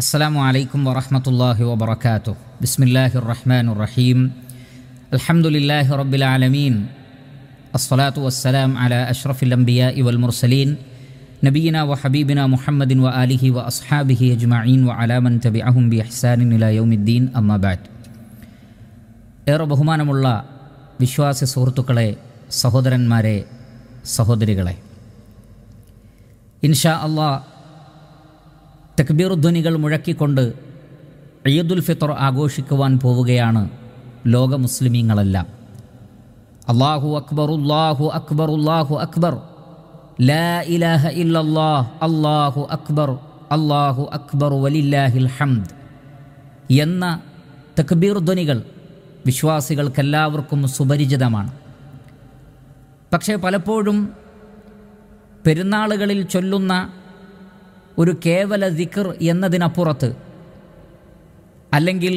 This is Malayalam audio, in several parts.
السلام عليكم ورحمة الله وبركاته بسم الله الرحمن الرحيم الحمد لله رب العالمين الصلاة والسلام على أشرف الأنبياء والمرسلين نبينا وحبيبنا محمد وآله وأصحابه أجمعين وعلى من تبعهم بإحسان إلى يوم الدين أما بعد اي رب همانم الله بشواس ഏറെ ബഹുമാനമുള്ള വിശ്വാസി സുഹൃത്തുക്കളെ സഹോദരന്മാരെ إن شاء الله തെക്ബീറുധ്വനികൾ മുഴക്കിക്കൊണ്ട് ഈദുൽ ഫിത്തർ ആഘോഷിക്കുവാൻ പോവുകയാണ് ലോക മുസ്ലിമീങ്ങളെല്ലാം അള്ളാഹു അക്ബർ ഉല്ലാഹു അക്ബർ ഉല്ലാഹു അക്ബർ ലാ ഇലാഹ ഇല്ലല്ലാഹ് അള്ളാഹു അക്ബർ അള്ളാഹു അക്ബർ വലില്ലാഹിൽ ഹംദ് എന്ന തക്ബീർ ധ്വനികൾ വിശ്വാസികൾക്കെല്ലാവർക്കും സുപരിചിതമാണ് പക്ഷേ പലപ്പോഴും പെരുന്നാളുകളിൽ ചൊല്ലുന്ന ഒരു കേവല ദിക്കർ എന്നതിനപ്പുറത്ത് അല്ലെങ്കിൽ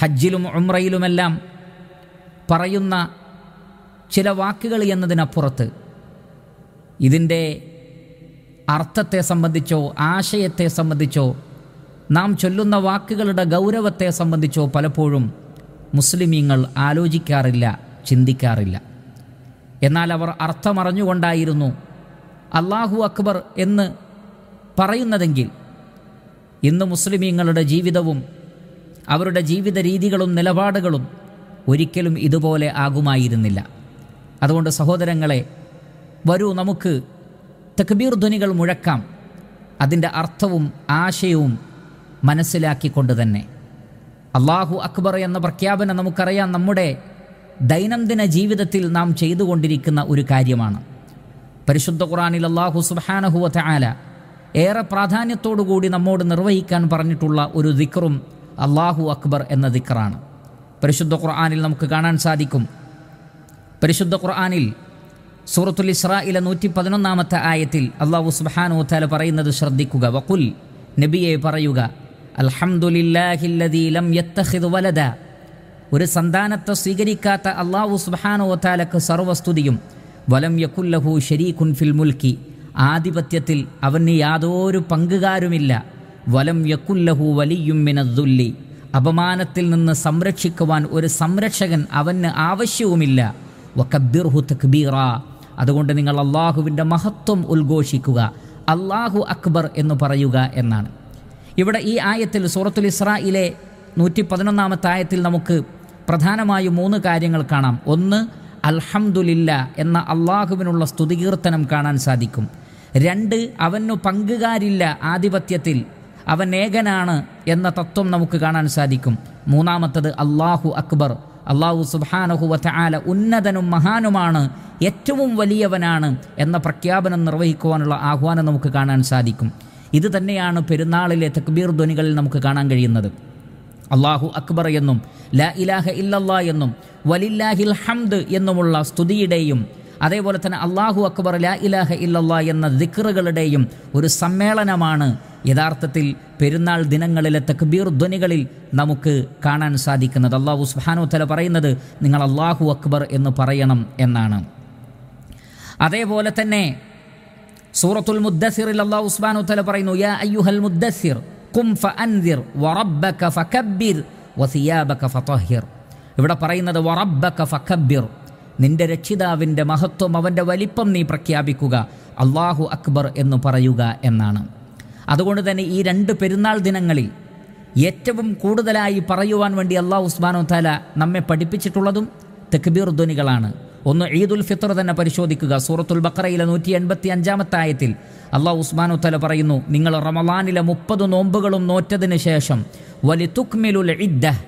ഹജ്ജിലും ഉമ്രയിലുമെല്ലാം പറയുന്ന ചില വാക്കുകൾ എന്നതിനപ്പുറത്ത് ഇതിൻ്റെ അർത്ഥത്തെ സംബന്ധിച്ചോ ആശയത്തെ സംബന്ധിച്ചോ നാം ചൊല്ലുന്ന വാക്കുകളുടെ ഗൗരവത്തെ സംബന്ധിച്ചോ പലപ്പോഴും മുസ്ലിമീങ്ങൾ ആലോചിക്കാറില്ല ചിന്തിക്കാറില്ല എന്നാൽ അവർ അർത്ഥമറിഞ്ഞുകൊണ്ടായിരുന്നു അള്ളാഹു അക്ബർ എന്ന് പറയുന്നതെങ്കിൽ ഇന്ന് മുസ്ലിമീങ്ങളുടെ ജീവിതവും അവരുടെ ജീവിത രീതികളും നിലപാടുകളും ഒരിക്കലും ഇതുപോലെ ആകുമായിരുന്നില്ല അതുകൊണ്ട് സഹോദരങ്ങളെ വരൂ നമുക്ക് തക്ബീർ ധ്വനികൾ മുഴക്കാം അതിൻ്റെ അർത്ഥവും ആശയവും മനസ്സിലാക്കിക്കൊണ്ട് തന്നെ അള്ളാഹു അക്ബർ എന്ന പ്രഖ്യാപനം നമുക്കറിയാം നമ്മുടെ ദൈനംദിന ജീവിതത്തിൽ നാം ചെയ്തുകൊണ്ടിരിക്കുന്ന ഒരു കാര്യമാണ് പരിശുദ്ധ ഖുറാനിൽ അള്ളാഹു സുബാനഹുവ ആല ഏറെ കൂടി നമ്മോട് നിർവഹിക്കാൻ പറഞ്ഞിട്ടുള്ള ഒരു ദിക്റും അള്ളാഹു അക്ബർ എന്ന ദിക്റാണ് പരിശുദ്ധ ഖുർആാനിൽ നമുക്ക് കാണാൻ സാധിക്കും പരിശുദ്ധ ഖുർആാനിൽ സൂറത്തുൽ ഇല നൂറ്റി പതിനൊന്നാമത്തെ ആയത്തിൽ അള്ളാഹു സുബാനോ താല പറയുന്നത് ശ്രദ്ധിക്കുക വക്കുൽ നബിയെ പറയുക വലദ ഒരു സന്താനത്തെ സ്വീകരിക്കാത്ത അള്ളാഹു സുബാനോ താലക്ക് സർവസ്തുതിയും വലം യക്കുല്ലഹു ഷരീഖുൻ ഫിൽ മുൽക്കി ആധിപത്യത്തിൽ അവന് യാതൊരു പങ്കുകാരുമില്ല വലം യക്കുല്ലഹു വലിയും മിനദ്ദുല്ലി അപമാനത്തിൽ നിന്ന് സംരക്ഷിക്കുവാൻ ഒരു സംരക്ഷകൻ അവന് ആവശ്യവുമില്ല വക്കബ്ദിർഹു തക്ബീറ അതുകൊണ്ട് നിങ്ങൾ അള്ളാഹുവിൻ്റെ മഹത്വം ഉദ്ഘോഷിക്കുക അള്ളാഹു അക്ബർ എന്ന് പറയുക എന്നാണ് ഇവിടെ ഈ ആയത്തിൽ സൂറത്തുൽ ഇസ്രായിലെ നൂറ്റി പതിനൊന്നാമത്തെ ആയത്തിൽ നമുക്ക് പ്രധാനമായും മൂന്ന് കാര്യങ്ങൾ കാണാം ഒന്ന് അൽഹംദുലില്ല എന്ന അള്ളാഹുവിനുള്ള സ്തുതികീർത്തനം കാണാൻ സാധിക്കും രണ്ട് അവനു പങ്കുകാരില്ല ആധിപത്യത്തിൽ അവൻ ഏകനാണ് എന്ന തത്വം നമുക്ക് കാണാൻ സാധിക്കും മൂന്നാമത്തത് അള്ളാഹു അക്ബർ അള്ളാഹു സുബാനഹു വാല ഉന്നതനും മഹാനുമാണ് ഏറ്റവും വലിയവനാണ് എന്ന പ്രഖ്യാപനം നിർവഹിക്കുവാനുള്ള ആഹ്വാനം നമുക്ക് കാണാൻ സാധിക്കും ഇത് തന്നെയാണ് പെരുന്നാളിലെ തക്ബീർ ധ്വനികളിൽ നമുക്ക് കാണാൻ കഴിയുന്നത് അള്ളാഹു അക്ബർ എന്നും ല ഇലാഹ ഇല്ലല്ലാ എന്നും വലില്ലാഹിൽ ഹംദ് എന്നുമുള്ള സ്തുതിയുടെയും അതേപോലെ തന്നെ അള്ളാഹു അക്ബർ ലാ ഇലാഹ ഇല്ലല്ലാ എന്ന ദിക്റുകളുടെയും ഒരു സമ്മേളനമാണ് യഥാർത്ഥത്തിൽ പെരുന്നാൾ ദിനങ്ങളിലെ തക്ബീർ ധ്വനികളിൽ നമുക്ക് കാണാൻ സാധിക്കുന്നത് അള്ളാഹു സുഹാനോത്തല പറയുന്നത് നിങ്ങൾ അള്ളാഹു അക്ബർ എന്ന് പറയണം എന്നാണ് അതേപോലെ തന്നെ സൂറത്തുൽ മുദ്ദസിറിൽ അള്ളാഹു ഉസ്മാനുത്തല പറയുന്നു യാ അയ്യുഹൽ മുദ്ദസിർ കും ഫ അൻദിർ വറബ്ബക ഫകബ്ബിർ വസിയാബക ഫതഹിർ ഇവിടെ പറയുന്നത് വറബ്ബക ഫക്കബ്ബിർ നിന്റെ രക്ഷിതാവിൻ്റെ മഹത്വം അവൻ്റെ വലിപ്പം നീ പ്രഖ്യാപിക്കുക അള്ളാഹു അക്ബർ എന്ന് പറയുക എന്നാണ് അതുകൊണ്ട് തന്നെ ഈ രണ്ട് പെരുന്നാൾ ദിനങ്ങളിൽ ഏറ്റവും കൂടുതലായി പറയുവാൻ വേണ്ടി അള്ളാഹു ഉസ്മാനോ താല നമ്മെ പഠിപ്പിച്ചിട്ടുള്ളതും തെക്ബീർ ധ്വനികളാണ് ഒന്ന് ഈദുൽ ഫിത്തർ തന്നെ പരിശോധിക്കുക സൂറത്തുൽ ബക്രയിലെ നൂറ്റി എൺപത്തി അഞ്ചാമത്തെ ആയത്തിൽ അള്ളാഹു ഉസ്മാനു തല പറയുന്നു നിങ്ങൾ റമലാനിലെ മുപ്പത് നോമ്പുകളും നോറ്റതിന് ശേഷം വലി തുക്മിലുൽ ഇദ്ദഹ്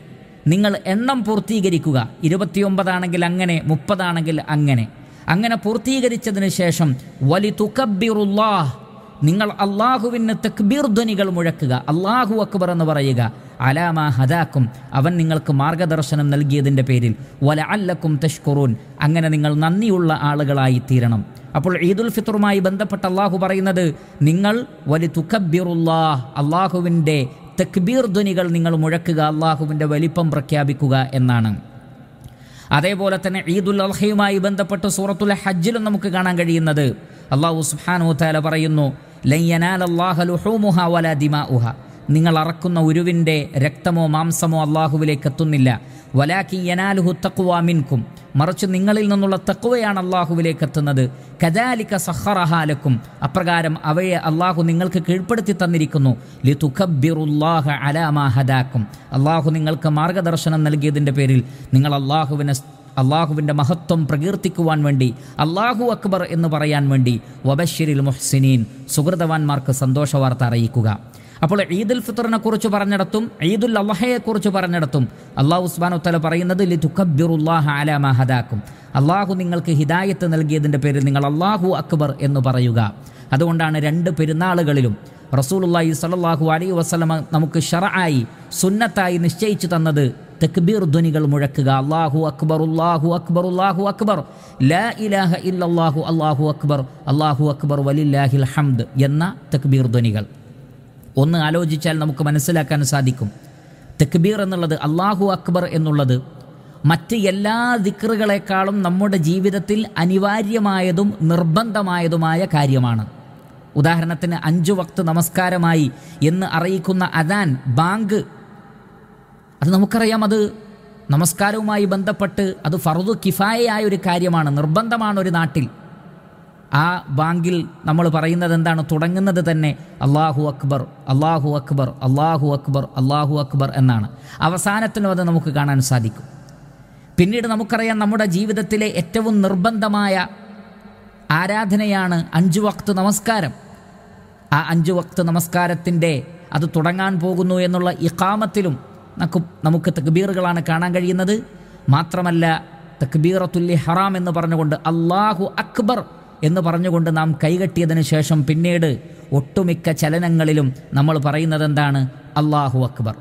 നിങ്ങൾ എണ്ണം പൂർത്തീകരിക്കുക ഇരുപത്തിയൊമ്പതാണെങ്കിൽ അങ്ങനെ മുപ്പതാണെങ്കിൽ അങ്ങനെ അങ്ങനെ പൂർത്തീകരിച്ചതിന് ശേഷം വലി തുക്കബിറുല്ലാഹ് നിങ്ങൾ അള്ളാഹുവിന് തക്ബീർ ധ്വനികൾ മുഴക്കുക അള്ളാഹു അക്ബർ എന്ന് പറയുക അലാമ ഹദാക്കും അവൻ നിങ്ങൾക്ക് മാർഗദർശനം നൽകിയതിൻ്റെ പേരിൽ വല അല്ലക്കും തഷ്കുറൂൻ അങ്ങനെ നിങ്ങൾ നന്ദിയുള്ള ആളുകളായി തീരണം അപ്പോൾ ഈദുൽ ഫിത്തറുമായി ബന്ധപ്പെട്ട് അള്ളാഹു പറയുന്നത് നിങ്ങൾ വലി തുക്കബിറുല്ലാഹ് അള്ളാഹുവിൻ്റെ തെക്ബീർ ധ്വനികൾ നിങ്ങൾ മുഴക്കുക അള്ളാഹുവിൻ്റെ വലിപ്പം പ്രഖ്യാപിക്കുക എന്നാണ് അതേപോലെ തന്നെ ഈദുൽ അൽഹയുമായി ബന്ധപ്പെട്ട് സൂറത്തുൽ ഹജ്ജിലും നമുക്ക് കാണാൻ കഴിയുന്നത് അള്ളാഹു സുഹാനോത്താല പറയുന്നു നിങ്ങൾ അറക്കുന്ന ഉരുവിൻ്റെ രക്തമോ മാംസമോ അള്ളാഹുവിലേക്ക് എത്തുന്നില്ല വലാക്കി യനാലുഹു തക്കുവാമിൻകും മറിച്ച് നിങ്ങളിൽ നിന്നുള്ള തക്കുവയാണ് അള്ളാഹുവിലേക്ക് എത്തുന്നത് കദാലിക സഹറഹാലക്കും അപ്രകാരം അവയെ അള്ളാഹു നിങ്ങൾക്ക് കീഴ്പ്പെടുത്തി തന്നിരിക്കുന്നു ലിതുഖബിറുല്ലാഹ അലാമാ ഹദാക്കും അള്ളാഹു നിങ്ങൾക്ക് മാർഗദർശനം നൽകിയതിൻ്റെ പേരിൽ നിങ്ങൾ അള്ളാഹുവിനെ അള്ളാഹുവിൻ്റെ മഹത്വം പ്രകീർത്തിക്കുവാൻ വേണ്ടി അള്ളാഹു അക്ബർ എന്ന് പറയാൻ വേണ്ടി വബഷിരിൽ മുഹ്സിനീൻ സുഹൃതവാന്മാർക്ക് സന്തോഷവാർത്ത അറിയിക്കുക അപ്പോൾ ഈദുൽ ഫിത്തറിനെ കുറിച്ച് പറഞ്ഞിടത്തും ഈദുൽ കുറിച്ച് പറഞ്ഞിടത്തും അള്ളാഹു ഉത്തല പറയുന്നത് അള്ളാഹു നിങ്ങൾക്ക് ഹിദായത്ത് നൽകിയതിൻ്റെ പേരിൽ നിങ്ങൾ അള്ളാഹു അക്ബർ എന്ന് പറയുക അതുകൊണ്ടാണ് രണ്ട് പെരുന്നാളുകളിലും റസൂലുല്ലാഹി സലാഹു അലൈ വസ്ലമ നമുക്ക് ഷറായി സുന്നത്തായി നിശ്ചയിച്ചു തന്നത് തക്ബീർ ധ്വനികൾ മുഴക്കുക അള്ളാഹു അക്ബർ ഉള്ളാഹു അക്ബർ ഉള്ളാഹു അക്ബർ ലാ ഇലാഹ ഇല്ലാഹു അള്ളാഹു അക്ബർ അള്ളാഹു അക്ബർ വലില്ലാഹിൽ ഹംദ് എന്ന തക്ബീർ ധ്വനികൾ ഒന്ന് ആലോചിച്ചാൽ നമുക്ക് മനസ്സിലാക്കാൻ സാധിക്കും തെക്ബീർ എന്നുള്ളത് അള്ളാഹു അക്ബർ എന്നുള്ളത് മറ്റ് എല്ലാ ദിക്റുകളെക്കാളും നമ്മുടെ ജീവിതത്തിൽ അനിവാര്യമായതും നിർബന്ധമായതുമായ കാര്യമാണ് ഉദാഹരണത്തിന് അഞ്ചു വക്ത് നമസ്കാരമായി എന്ന് അറിയിക്കുന്ന അദാൻ ബാങ്ക് അത് നമുക്കറിയാം അത് നമസ്കാരവുമായി ബന്ധപ്പെട്ട് അത് ഫറുദു കിഫായയായ ഒരു കാര്യമാണ് നിർബന്ധമാണ് ഒരു നാട്ടിൽ ആ ബാങ്കിൽ നമ്മൾ പറയുന്നത് എന്താണ് തുടങ്ങുന്നത് തന്നെ അള്ളാഹു അക്ബർ അള്ളാഹു അക്ബർ അള്ളാഹു അക്ബർ അള്ളാഹു അക്ബർ എന്നാണ് അവസാനത്തിനും അത് നമുക്ക് കാണാൻ സാധിക്കും പിന്നീട് നമുക്കറിയാം നമ്മുടെ ജീവിതത്തിലെ ഏറ്റവും നിർബന്ധമായ ആരാധനയാണ് അഞ്ചു വക്ത് നമസ്കാരം ആ അഞ്ചു വക്ത് നമസ്കാരത്തിൻ്റെ അത് തുടങ്ങാൻ പോകുന്നു എന്നുള്ള ഇക്കാമത്തിലും നമുക്ക് നമുക്ക് തക്ബീറുകളാണ് കാണാൻ കഴിയുന്നത് മാത്രമല്ല തക്ബീറത്തുല്ലി ഹറാം എന്ന് പറഞ്ഞുകൊണ്ട് അള്ളാഹു അക്ബർ എന്ന് പറഞ്ഞുകൊണ്ട് നാം കൈകെട്ടിയതിനു ശേഷം പിന്നീട് ഒട്ടുമിക്ക ചലനങ്ങളിലും നമ്മൾ പറയുന്നത് എന്താണ് അള്ളാഹു അക്ബർ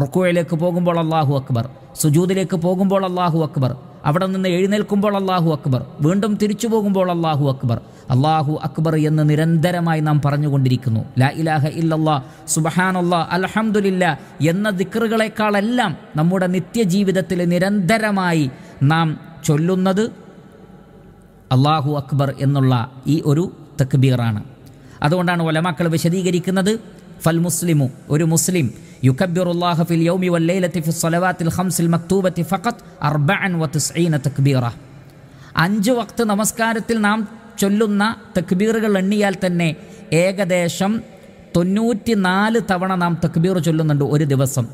റുക്കുവയിലേക്ക് പോകുമ്പോൾ അള്ളാഹു അക്ബർ സുജൂദിലേക്ക് പോകുമ്പോൾ അള്ളാഹു അക്ബർ അവിടെ നിന്ന് എഴുന്നേൽക്കുമ്പോൾ അള്ളാഹു അക്ബർ വീണ്ടും തിരിച്ചു പോകുമ്പോൾ അള്ളാഹു അക്ബർ അള്ളാഹു അക്ബർ എന്ന് നിരന്തരമായി നാം പറഞ്ഞുകൊണ്ടിരിക്കുന്നു ലാ ഇലാഹ ഇല്ലാ സുബഹാനല്ലാ അലഹമുല്ല എന്ന ദിക്കറുകളെക്കാളെല്ലാം നമ്മുടെ നിത്യജീവിതത്തിൽ നിരന്തരമായി നാം ചൊല്ലുന്നത് അള്ളാഹു അക്ബർ എന്നുള്ള ഈ ഒരു തക്ബീറാണ് അതുകൊണ്ടാണ് ഒലമാക്കൾ വിശദീകരിക്കുന്നത് ഫൽ മുസ്ലിമു ഒരു മുസ്ലിം ഫിൽ യൗമി തക്ബീറ അഞ്ച് വക്ത് നമസ്കാരത്തിൽ നാം ചൊല്ലുന്ന തക്ബീറുകൾ എണ്ണിയാൽ തന്നെ ഏകദേശം തൊണ്ണൂറ്റി നാല് തവണ നാം തക്ബീർ ചൊല്ലുന്നുണ്ട് ഒരു ദിവസം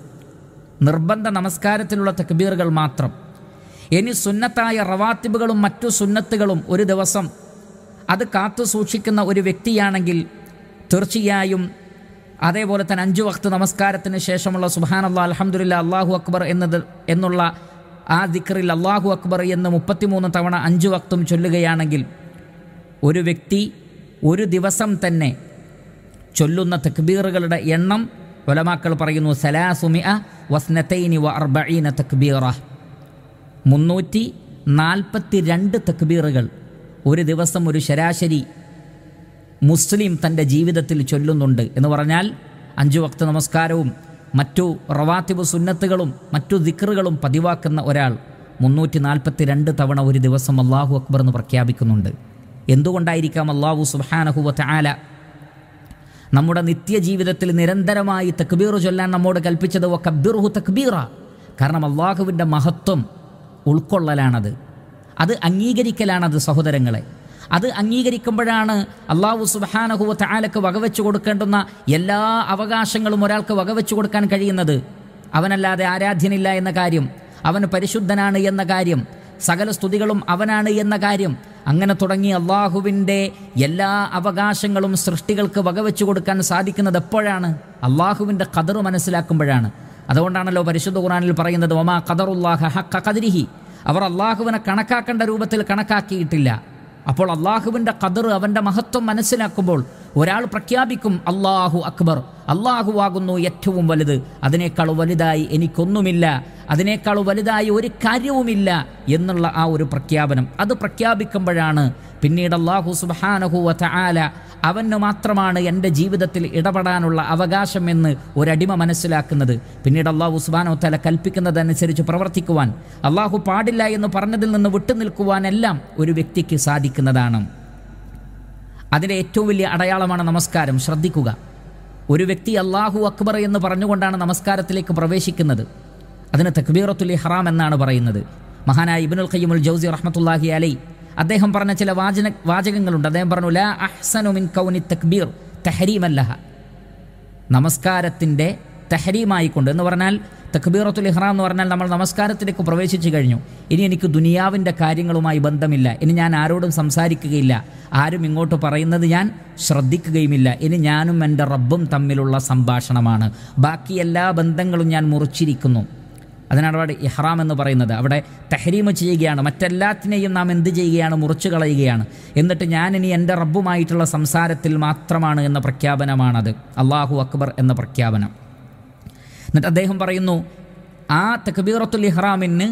നിർബന്ധ നമസ്കാരത്തിലുള്ള തക്ബീറുകൾ മാത്രം ഇനി സുന്നത്തായ റവാത്തിബുകളും മറ്റു സുന്നത്തുകളും ഒരു ദിവസം അത് കാത്തു സൂക്ഷിക്കുന്ന ഒരു വ്യക്തിയാണെങ്കിൽ തീർച്ചയായും അതേപോലെ തന്നെ അഞ്ചു വക്ത് നമസ്കാരത്തിന് ശേഷമുള്ള സുബാനല്ല അലഹമുല്ല അള്ളാഹു അക്ബർ എന്നത് എന്നുള്ള ആ ദിക്റിൽ അള്ളാഹു അക്ബർ എന്ന് മുപ്പത്തിമൂന്ന് തവണ അഞ്ചു വക്തും ചൊല്ലുകയാണെങ്കിൽ ഒരു വ്യക്തി ഒരു ദിവസം തന്നെ ചൊല്ലുന്ന തക്ബീറുകളുടെ എണ്ണം ഒലമാക്കൾ പറയുന്നു അ വസ്നത്തൈനി വ അർബീന തക്ബീറ മുന്നൂറ്റി നാൽപ്പത്തി രണ്ട് തക്ബീറുകൾ ഒരു ദിവസം ഒരു ശരാശരി മുസ്ലിം തൻ്റെ ജീവിതത്തിൽ ചൊല്ലുന്നുണ്ട് എന്ന് പറഞ്ഞാൽ അഞ്ചു വക്ത നമസ്കാരവും മറ്റു റവാത്തിബ് സുന്നത്തുകളും മറ്റു ദിക്റുകളും പതിവാക്കുന്ന ഒരാൾ മുന്നൂറ്റി നാൽപ്പത്തി രണ്ട് തവണ ഒരു ദിവസം അള്ളാഹു അക്ബർ എന്ന് പ്രഖ്യാപിക്കുന്നുണ്ട് എന്തുകൊണ്ടായിരിക്കാം അള്ളാഹു സുബാനഹുവത്ത് ആല നമ്മുടെ നിത്യജീവിതത്തിൽ നിരന്തരമായി തക്ബീർ ചൊല്ലാൻ നമ്മോട് കൽപ്പിച്ചത് കബ്ബിർഹു തക്ബീറ കാരണം അള്ളാഹുവിൻ്റെ മഹത്വം ഉൾക്കൊള്ളലാണത് അത് അംഗീകരിക്കലാണത് സഹോദരങ്ങളെ അത് അംഗീകരിക്കുമ്പോഴാണ് അള്ളാഹു സുബാനഹുവ താലക്ക് വകവെച്ചു കൊടുക്കേണ്ടുന്ന എല്ലാ അവകാശങ്ങളും ഒരാൾക്ക് വകവെച്ചു കൊടുക്കാൻ കഴിയുന്നത് അവനല്ലാതെ ആരാധ്യനില്ല എന്ന കാര്യം അവൻ പരിശുദ്ധനാണ് എന്ന കാര്യം സകല സ്തുതികളും അവനാണ് എന്ന കാര്യം അങ്ങനെ തുടങ്ങി അള്ളാഹുവിൻ്റെ എല്ലാ അവകാശങ്ങളും സൃഷ്ടികൾക്ക് വകവെച്ചു കൊടുക്കാൻ സാധിക്കുന്നത് എപ്പോഴാണ് അള്ളാഹുവിൻ്റെ കതറ് മനസ്സിലാക്കുമ്പോഴാണ് അതുകൊണ്ടാണല്ലോ പരിശുദ്ധ ഖുറാനിൽ പറയുന്നത് ഒമാ ഖദറുല്ലാഹ ഹക്ക കതിരിഹി അവർ അള്ളാഹുവിനെ കണക്കാക്കേണ്ട രൂപത്തിൽ കണക്കാക്കിയിട്ടില്ല അപ്പോൾ അള്ളാഹുവിൻ്റെ കതിർ അവൻ്റെ മഹത്വം മനസ്സിലാക്കുമ്പോൾ ഒരാൾ പ്രഖ്യാപിക്കും അള്ളാഹു അക്ബർ അള്ളാഹു ആകുന്നു ഏറ്റവും വലുത് അതിനേക്കാൾ വലുതായി എനിക്കൊന്നുമില്ല അതിനേക്കാൾ വലുതായി ഒരു കാര്യവുമില്ല എന്നുള്ള ആ ഒരു പ്രഖ്യാപനം അത് പ്രഖ്യാപിക്കുമ്പോഴാണ് പിന്നീട് അള്ളാഹു സുബാനഹു വല അവന് മാത്രമാണ് എൻ്റെ ജീവിതത്തിൽ ഇടപെടാനുള്ള അവകാശം എന്ന് ഒരടിമ മനസ്സിലാക്കുന്നത് പിന്നീട് അള്ളാഹു ഉസ്ബാനോ തല കൽപ്പിക്കുന്നതനുസരിച്ച് പ്രവർത്തിക്കുവാൻ അള്ളാഹു പാടില്ല എന്ന് പറഞ്ഞതിൽ നിന്ന് വിട്ടുനിൽക്കുവാനെല്ലാം ഒരു വ്യക്തിക്ക് സാധിക്കുന്നതാണ് അതിൻ്റെ ഏറ്റവും വലിയ അടയാളമാണ് നമസ്കാരം ശ്രദ്ധിക്കുക ഒരു വ്യക്തി അള്ളാഹു അക്ബർ എന്ന് പറഞ്ഞുകൊണ്ടാണ് നമസ്കാരത്തിലേക്ക് പ്രവേശിക്കുന്നത് അതിന് തക്ബീറത്തുൽ ഹറാം എന്നാണ് പറയുന്നത് മഹാനായ ഇബിനുൽ ഖയ്യമുൽ ജൗസി റഹ്മത്തുല്ലാഹി അലൈ അദ്ദേഹം പറഞ്ഞ ചില വാചന വാചകങ്ങളുണ്ട് അദ്ദേഹം പറഞ്ഞു ലാ അഹ്സനു മിൻ കൗനി തക്ബീർ തഹരീമല്ലഹ നമസ്കാരത്തിൻ്റെ തഹരീമായിക്കൊണ്ട് എന്ന് പറഞ്ഞാൽ തക്ബീറത്തുൽ ഇഹ്റാം എന്ന് പറഞ്ഞാൽ നമ്മൾ നമസ്കാരത്തിലേക്ക് പ്രവേശിച്ചു കഴിഞ്ഞു ഇനി എനിക്ക് ദുനിയാവിൻ്റെ കാര്യങ്ങളുമായി ബന്ധമില്ല ഇനി ഞാൻ ആരോടും സംസാരിക്കുകയില്ല ആരും ഇങ്ങോട്ട് പറയുന്നത് ഞാൻ ശ്രദ്ധിക്കുകയുമില്ല ഇനി ഞാനും എൻ്റെ റബ്ബും തമ്മിലുള്ള സംഭാഷണമാണ് ബാക്കി എല്ലാ ബന്ധങ്ങളും ഞാൻ മുറിച്ചിരിക്കുന്നു അതിനാണ് ഇഹ്റാം എന്ന് പറയുന്നത് അവിടെ തെഹരീമ് ചെയ്യുകയാണ് മറ്റെല്ലാത്തിനെയും നാം എന്ത് ചെയ്യുകയാണ് മുറിച്ചു കളയുകയാണ് എന്നിട്ട് ഞാൻ ഇനി എൻ്റെ റബ്ബുമായിട്ടുള്ള സംസാരത്തിൽ മാത്രമാണ് എന്ന പ്രഖ്യാപനമാണത് അള്ളാഹു അക്ബർ എന്ന പ്രഖ്യാപനം എന്നിട്ട് അദ്ദേഹം പറയുന്നു ആ തക്ബീറത്തുൽ ഇഹ്റാമിന്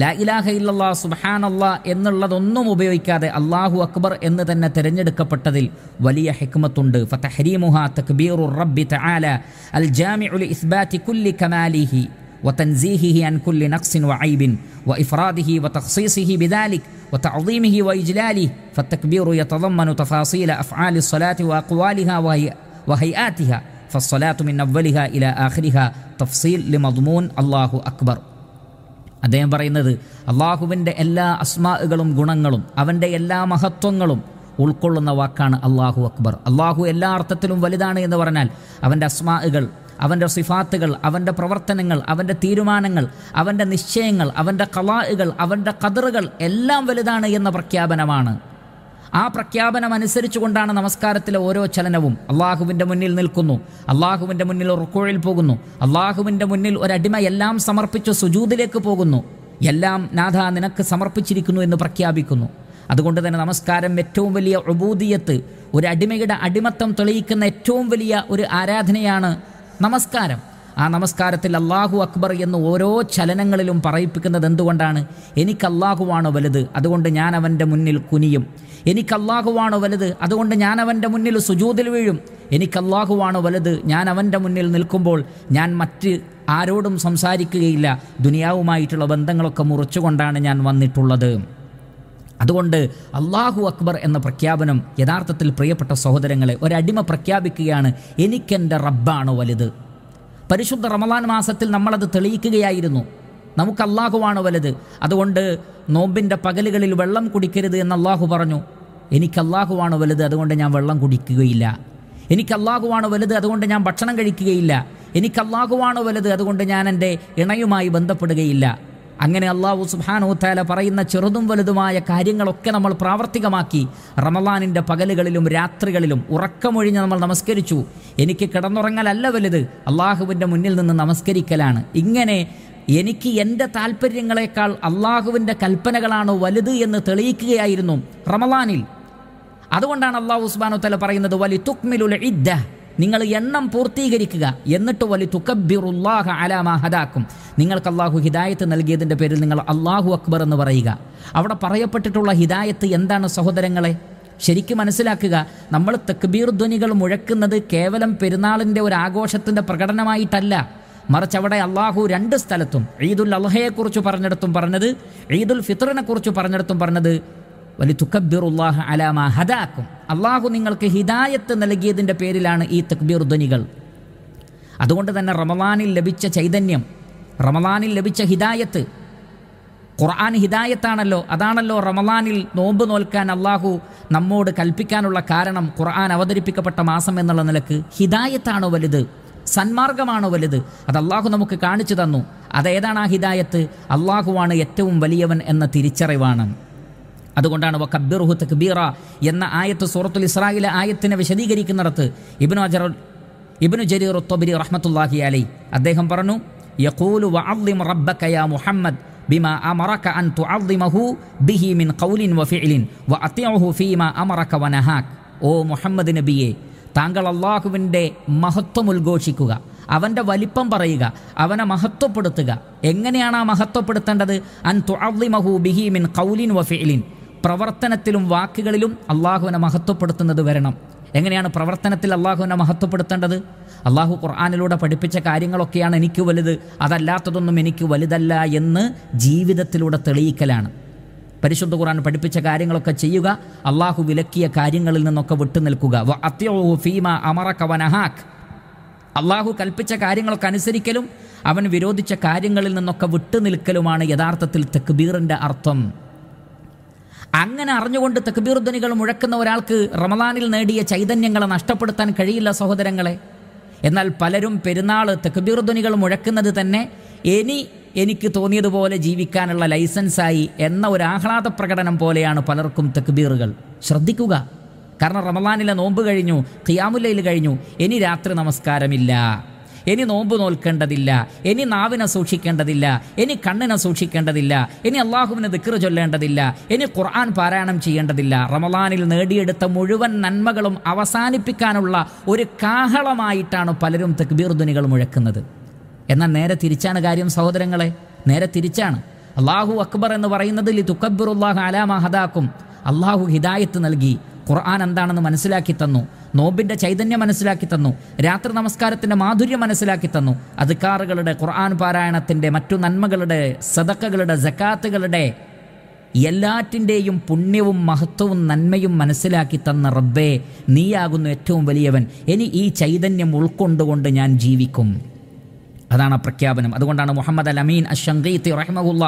ലാ ഇലാഹ ഇല്ലല്ലാ അള്ളാ എന്നുള്ളതൊന്നും ഉപയോഗിക്കാതെ അള്ളാഹു അക്ബർ എന്ന് തന്നെ തിരഞ്ഞെടുക്കപ്പെട്ടതിൽ വലിയ ഹെക്മത്തുണ്ട് ഫതഹരീമുഹ തക്ബീറു റബ്ബി തആല അൽ ജാമിഉൽ ഇസ്ബാതി കുല്ലി കമാലിഹി وتنزيهه عن كل نقص وعيب وإفراده وتخصيصه بذلك وتعظيمه وإجلاله فالتكبير يتضمن تفاصيل أفعال الصلاة وأقوالها وهيئاتها فالصلاة من أولها إلى آخرها تفصيل لمضمون الله أكبر അദ്ദേഹം പറയുന്നത് അള്ളാഹുവിൻ്റെ എല്ലാ അസ്മാകളും ഗുണങ്ങളും അവൻ്റെ എല്ലാ മഹത്വങ്ങളും ഉൾക്കൊള്ളുന്ന വാക്കാണ് അള്ളാഹു അക്ബർ അള്ളാഹു എല്ലാ അർത്ഥത്തിലും വലുതാണ് എന്ന് പറഞ്ഞാൽ അവൻ്റെ അസ്മാകൾ അവൻ്റെ സിഫാത്തുകൾ അവൻ്റെ പ്രവർത്തനങ്ങൾ അവൻ്റെ തീരുമാനങ്ങൾ അവൻ്റെ നിശ്ചയങ്ങൾ അവൻ്റെ കലാഹുകൾ അവൻ്റെ കതറുകൾ എല്ലാം വലുതാണ് എന്ന പ്രഖ്യാപനമാണ് ആ പ്രഖ്യാപനം അനുസരിച്ചുകൊണ്ടാണ് നമസ്കാരത്തിലെ ഓരോ ചലനവും അള്ളാഹുവിൻ്റെ മുന്നിൽ നിൽക്കുന്നു അള്ളാഹുവിൻ്റെ മുന്നിൽ റുക്കോഴിൽ പോകുന്നു അള്ളാഹുവിൻ്റെ മുന്നിൽ ഒരടിമ എല്ലാം സമർപ്പിച്ച് സുജൂതിലേക്ക് പോകുന്നു എല്ലാം നാഥ നിനക്ക് സമർപ്പിച്ചിരിക്കുന്നു എന്ന് പ്രഖ്യാപിക്കുന്നു അതുകൊണ്ട് തന്നെ നമസ്കാരം ഏറ്റവും വലിയ ഒബൂദിയത്ത് ഒരു അടിമയുടെ അടിമത്തം തെളിയിക്കുന്ന ഏറ്റവും വലിയ ഒരു ആരാധനയാണ് നമസ്കാരം ആ നമസ്കാരത്തിൽ അള്ളാഹു അക്ബർ എന്ന് ഓരോ ചലനങ്ങളിലും പറയിപ്പിക്കുന്നത് എന്തുകൊണ്ടാണ് എനിക്ക് അള്ളാഹുവാണ് വലുത് അതുകൊണ്ട് ഞാൻ അവൻ്റെ മുന്നിൽ കുനിയും എനിക്ക് അള്ളാഹുവാണ് വലുത് അതുകൊണ്ട് ഞാൻ അവൻ്റെ മുന്നിൽ സുജൂതിൽ വീഴും എനിക്ക് അള്ളാഹുവാണ് വലുത് ഞാൻ അവൻ്റെ മുന്നിൽ നിൽക്കുമ്പോൾ ഞാൻ മറ്റ് ആരോടും സംസാരിക്കുകയില്ല ദുനിയാവുമായിട്ടുള്ള ബന്ധങ്ങളൊക്കെ മുറിച്ചുകൊണ്ടാണ് ഞാൻ വന്നിട്ടുള്ളത് അതുകൊണ്ട് അള്ളാഹു അക്ബർ എന്ന പ്രഖ്യാപനം യഥാർത്ഥത്തിൽ പ്രിയപ്പെട്ട സഹോദരങ്ങളെ ഒരടിമ പ്രഖ്യാപിക്കുകയാണ് എനിക്കെൻ്റെ റബ്ബാണ് വലുത് പരിശുദ്ധ റമദാൻ മാസത്തിൽ നമ്മളത് തെളിയിക്കുകയായിരുന്നു നമുക്ക് അള്ളാഹുവാണ് വലുത് അതുകൊണ്ട് നോമ്പിൻ്റെ പകലുകളിൽ വെള്ളം കുടിക്കരുത് എന്ന് അള്ളാഹു പറഞ്ഞു എനിക്ക് അള്ളാഹുവാണ് വലുത് അതുകൊണ്ട് ഞാൻ വെള്ളം കുടിക്കുകയില്ല എനിക്ക് അള്ളാഹുവാണ് വലുത് അതുകൊണ്ട് ഞാൻ ഭക്ഷണം കഴിക്കുകയില്ല എനിക്ക് അള്ളാഹുവാണ് വലുത് അതുകൊണ്ട് ഞാൻ എൻ്റെ ഇണയുമായി ബന്ധപ്പെടുകയില്ല അങ്ങനെ അള്ളാഹു സുബാനോത്താല പറയുന്ന ചെറുതും വലുതുമായ കാര്യങ്ങളൊക്കെ നമ്മൾ പ്രാവർത്തികമാക്കി റമലാനിൻ്റെ പകലുകളിലും രാത്രികളിലും ഉറക്കമൊഴിഞ്ഞ് നമ്മൾ നമസ്കരിച്ചു എനിക്ക് കിടന്നുറങ്ങലല്ല വലുത് അള്ളാഹുവിൻ്റെ മുന്നിൽ നിന്ന് നമസ്കരിക്കലാണ് ഇങ്ങനെ എനിക്ക് എൻ്റെ താല്പര്യങ്ങളെക്കാൾ അള്ളാഹുവിൻ്റെ കൽപ്പനകളാണ് വലുത് എന്ന് തെളിയിക്കുകയായിരുന്നു റമലാനിൽ അതുകൊണ്ടാണ് അള്ളാഹു ഉസ്മാനോത്തല പറയുന്നത് വലി തുക്മിലുൽ ഇദ്ദ നിങ്ങൾ എണ്ണം പൂർത്തീകരിക്കുക എന്നിട്ട് വലി തുക്കബിറുല്ലാഹ അലാമ ഹദാക്കും നിങ്ങൾക്ക് അള്ളാഹു ഹിദായത്ത് നൽകിയതിൻ്റെ പേരിൽ നിങ്ങൾ അള്ളാഹു അക്ബർ എന്ന് പറയുക അവിടെ പറയപ്പെട്ടിട്ടുള്ള ഹിദായത്ത് എന്താണ് സഹോദരങ്ങളെ ശരിക്കും മനസ്സിലാക്കുക നമ്മൾ തക്ബീർ ധ്വനികൾ മുഴക്കുന്നത് കേവലം പെരുന്നാളിൻ്റെ ഒരു ആഘോഷത്തിൻ്റെ പ്രകടനമായിട്ടല്ല മറിച്ച് അവിടെ അള്ളാഹു രണ്ട് സ്ഥലത്തും ഈദുൽ അൽഹയെക്കുറിച്ച് പറഞ്ഞെടുത്തും പറഞ്ഞത് ഈദുൽ ഫിത്തറിനെക്കുറിച്ച് പറഞ്ഞെടുത്തും പറഞ്ഞത് വലി അലാമ ഹദാക്കും അള്ളാഹു നിങ്ങൾക്ക് ഹിദായത്ത് നൽകിയതിൻ്റെ പേരിലാണ് ഈ തക്ബീർ ധ്വനികൾ അതുകൊണ്ട് തന്നെ റമലാനിൽ ലഭിച്ച ചൈതന്യം റമലാനിൽ ലഭിച്ച ഹിദായത്ത് ഖുർആൻ ഹിദായത്താണല്ലോ അതാണല്ലോ റമലാനിൽ നോമ്പ് നോൽക്കാൻ അള്ളാഹു നമ്മോട് കൽപ്പിക്കാനുള്ള കാരണം ഖുർആൻ അവതരിപ്പിക്കപ്പെട്ട മാസം എന്നുള്ള നിലക്ക് ഹിദായത്താണോ വലുത് സന്മാർഗമാണോ വലുത് അത് അള്ളാഹു നമുക്ക് കാണിച്ചു തന്നു അതേതാണ് ആ ഹിദായത്ത് അള്ളാഹുവാണ് ഏറ്റവും വലിയവൻ എന്ന തിരിച്ചറിവാണ് അതുകൊണ്ടാണ് വക്കബ്ബിറുഹു തക്ബീറ എന്ന ആയത്ത് സൂറത്തുൽ ഇസ്രായിലെ ആയത്തിനെ വിശദീകരിക്കുന്നിടത്ത് ഇബ്നു അജർ ഇബ്നു ജരീർ ഒത്തബിരി റഹ്മത്തുല്ലാഹി അലൈ അദ്ദേഹം പറഞ്ഞു യഖൂലു വഅദ്ദിം റബ്ബക യാ മുഹമ്മദ് بما امرك ان تعظمه به من قول وفعل വഅത്തിഉഹു فيما امرك ونهاك ഓ മുഹമ്മദ് നബിയെ താങ്കൾ അള്ളാഹുവിൻ്റെ മഹത്വം ഉദ്ഘോഷിക്കുക അവൻ്റെ വലിപ്പം പറയുക അവനെ മഹത്വപ്പെടുത്തുക എങ്ങനെയാണ് ആ മഹത്വപ്പെടുത്തേണ്ടത് അൻ തുഅദ്ദിമഹു ബിഹി മിൻ ഖൗലിൻ വഫിഇലിൻ പ്രവർത്തനത്തിലും വാക്കുകളിലും അള്ളാഹുവിനെ മഹത്വപ്പെടുത്തുന്നത് വരണം എങ്ങനെയാണ് പ്രവർത്തനത്തിൽ അള്ളാഹുവിനെ മഹത്വപ്പെടുത്തേണ്ടത് അള്ളാഹു ഖുർആാനിലൂടെ പഠിപ്പിച്ച കാര്യങ്ങളൊക്കെയാണ് എനിക്ക് വലുത് അതല്ലാത്തതൊന്നും എനിക്ക് വലുതല്ല എന്ന് ജീവിതത്തിലൂടെ തെളിയിക്കലാണ് പരിശുദ്ധ ഖുർആൻ പഠിപ്പിച്ച കാര്യങ്ങളൊക്കെ ചെയ്യുക അള്ളാഹു വിലക്കിയ കാര്യങ്ങളിൽ നിന്നൊക്കെ വിട്ടുനിൽക്കുക ഫീമ അള്ളാഹു കൽപ്പിച്ച കാര്യങ്ങളൊക്കെ അനുസരിക്കലും അവൻ വിരോധിച്ച കാര്യങ്ങളിൽ നിന്നൊക്കെ വിട്ടുനിൽക്കലുമാണ് യഥാർത്ഥത്തിൽ തക്ബീറിൻ്റെ അർത്ഥം അങ്ങനെ അറിഞ്ഞുകൊണ്ട് തക്ബീർധ്വനികൾ മുഴക്കുന്ന ഒരാൾക്ക് റമദാനിൽ നേടിയ ചൈതന്യങ്ങളെ നഷ്ടപ്പെടുത്താൻ കഴിയില്ല സഹോദരങ്ങളെ എന്നാൽ പലരും പെരുന്നാൾ തക്ബീർധ്വനികൾ മുഴക്കുന്നത് തന്നെ ഇനി എനിക്ക് തോന്നിയതുപോലെ ജീവിക്കാനുള്ള ലൈസൻസായി എന്ന ഒരു ആഹ്ലാദ പ്രകടനം പോലെയാണ് പലർക്കും തക്ബീറുകൾ ശ്രദ്ധിക്കുക കാരണം റമദാനിലെ നോമ്പ് കഴിഞ്ഞു ഖിയാമുല്ലയിൽ കഴിഞ്ഞു ഇനി രാത്രി നമസ്കാരമില്ല ഇനി നോമ്പ് നോൽക്കേണ്ടതില്ല ഇനി നാവിനെ സൂക്ഷിക്കേണ്ടതില്ല ഇനി കണ്ണിനെ സൂക്ഷിക്കേണ്ടതില്ല ഇനി അള്ളാഹുവിനെ ദിക്കറ് ചൊല്ലേണ്ടതില്ല ഇനി ഖുർആൻ പാരായണം ചെയ്യേണ്ടതില്ല റമലാനിൽ നേടിയെടുത്ത മുഴുവൻ നന്മകളും അവസാനിപ്പിക്കാനുള്ള ഒരു കാഹളമായിട്ടാണ് പലരും തക്ബീർ ധ്വനികൾ മുഴക്കുന്നത് എന്നാൽ നേരെ തിരിച്ചാണ് കാര്യം സഹോദരങ്ങളെ നേരെ തിരിച്ചാണ് അള്ളാഹു അക്ബർ എന്ന് പറയുന്നത് ലി തുക്കബ്ബിറുല്ലാഹ് അലാമ അള്ളാഹു ഹിദായത്ത് നൽകി ഖുർആൻ എന്താണെന്ന് മനസ്സിലാക്കി തന്നു നോബിൻ്റെ ചൈതന്യം മനസ്സിലാക്കി തന്നു രാത്രി നമസ്കാരത്തിൻ്റെ മാധുര്യം മനസ്സിലാക്കി തന്നു അധികാറുകളുടെ ഖുർആൻ പാരായണത്തിൻ്റെ മറ്റു നന്മകളുടെ സദക്കകളുടെ ജക്കാത്തുകളുടെ എല്ലാറ്റിൻ്റെയും പുണ്യവും മഹത്വവും നന്മയും മനസ്സിലാക്കി തന്ന റബ്ബേ നീയാകുന്നു ഏറ്റവും വലിയവൻ ഇനി ഈ ചൈതന്യം ഉൾക്കൊണ്ടുകൊണ്ട് ഞാൻ ജീവിക്കും അതാണ് ആ പ്രഖ്യാപനം അതുകൊണ്ടാണ് മുഹമ്മദ് അൽ അമീൻ അഷങ്കീത്തി റഹ്മഹുല്ല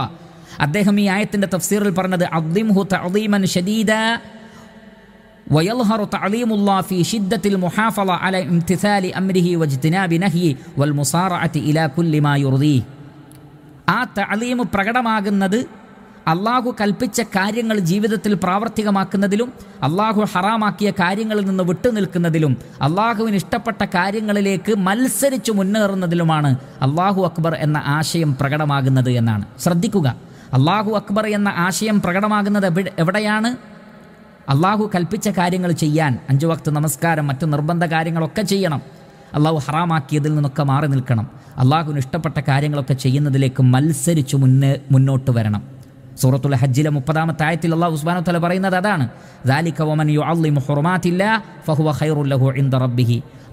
അദ്ദേഹം ഈ ആയത്തിൻ്റെ തഫ്സീറിൽ പറഞ്ഞത് അബ്ദിംഹു തഅദീമൻ ഷദീദ ويظهر تعظيم الله في شدة المحافظة على امتثال أمره واجتناب نهيه والمصارعة إلى كل ما يرضيه ആ തളീമ് പ്രകടമാകുന്നത് അള്ളാഹു കൽപ്പിച്ച കാര്യങ്ങൾ ജീവിതത്തിൽ പ്രാവർത്തികമാക്കുന്നതിലും അള്ളാഹു ഹറാമാക്കിയ കാര്യങ്ങളിൽ നിന്ന് വിട്ടുനിൽക്കുന്നതിലും അള്ളാഹുവിന് ഇഷ്ടപ്പെട്ട കാര്യങ്ങളിലേക്ക് മത്സരിച്ചു മുന്നേറുന്നതിലുമാണ് അള്ളാഹു അക്ബർ എന്ന ആശയം പ്രകടമാകുന്നത് എന്നാണ് ശ്രദ്ധിക്കുക അള്ളാഹു അക്ബർ എന്ന ആശയം പ്രകടമാകുന്നത് എവിടെയാണ് അള്ളാഹു കൽപ്പിച്ച കാര്യങ്ങൾ ചെയ്യാൻ അഞ്ചു വക്ത് നമസ്കാരം മറ്റു നിർബന്ധ കാര്യങ്ങളൊക്കെ ചെയ്യണം അള്ളാഹു ഹറാമാക്കിയതിൽ നിന്നൊക്കെ മാറി നിൽക്കണം അള്ളാഹുവിന് ഇഷ്ടപ്പെട്ട കാര്യങ്ങളൊക്കെ ചെയ്യുന്നതിലേക്ക് മത്സരിച്ച് മുന്നേ മുന്നോട്ട് വരണം സൂറത്തുൽ ഹജ്ജിലെ മുപ്പതാമത്തെ ആയത്തിൽ അള്ളാഹു ഉസ്മാനോ തല പറയുന്നത് അതാണ്